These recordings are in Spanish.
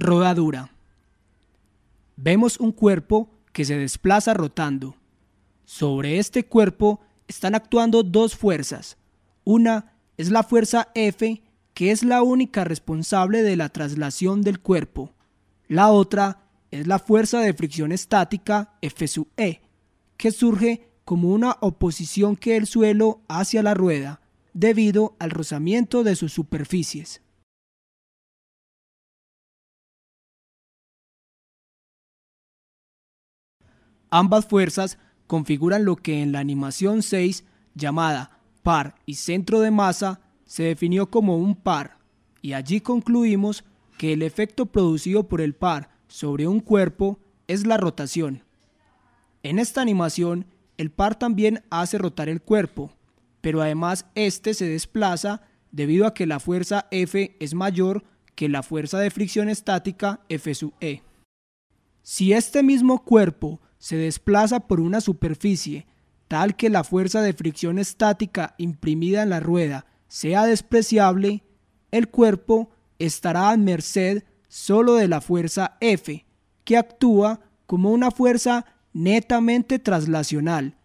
Rodadura. Vemos un cuerpo que se desplaza rotando. Sobre este cuerpo están actuando dos fuerzas. Una es la fuerza F, que es la única responsable de la traslación del cuerpo. La otra es la fuerza de fricción estática F sub E, que surge como una oposición que el suelo hacia la rueda, debido al rozamiento de sus superficies. Ambas fuerzas configuran lo que en la animación 6, llamada par y centro de masa, se definió como un par, y allí concluimos que el efecto producido por el par sobre un cuerpo es la rotación. En esta animación, el par también hace rotar el cuerpo, pero además éste se desplaza debido a que la fuerza F es mayor que la fuerza de fricción estática F sub E. Si este mismo cuerpo se desplaza por una superficie, tal que la fuerza de fricción estática imprimida en la rueda sea despreciable, el cuerpo estará a merced solo de la fuerza F, que actúa como una fuerza netamente traslacional,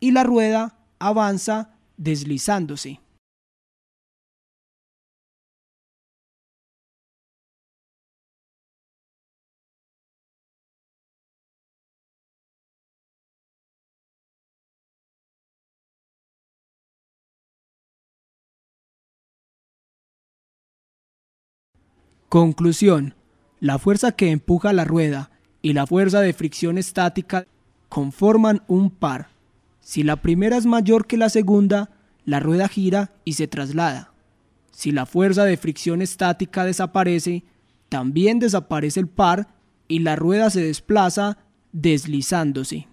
y la rueda avanza deslizándose. Conclusión. La fuerza que empuja la rueda y la fuerza de fricción estática conforman un par. Si la primera es mayor que la segunda, la rueda gira y se traslada. Si la fuerza de fricción estática desaparece, también desaparece el par y la rueda se desplaza deslizándose.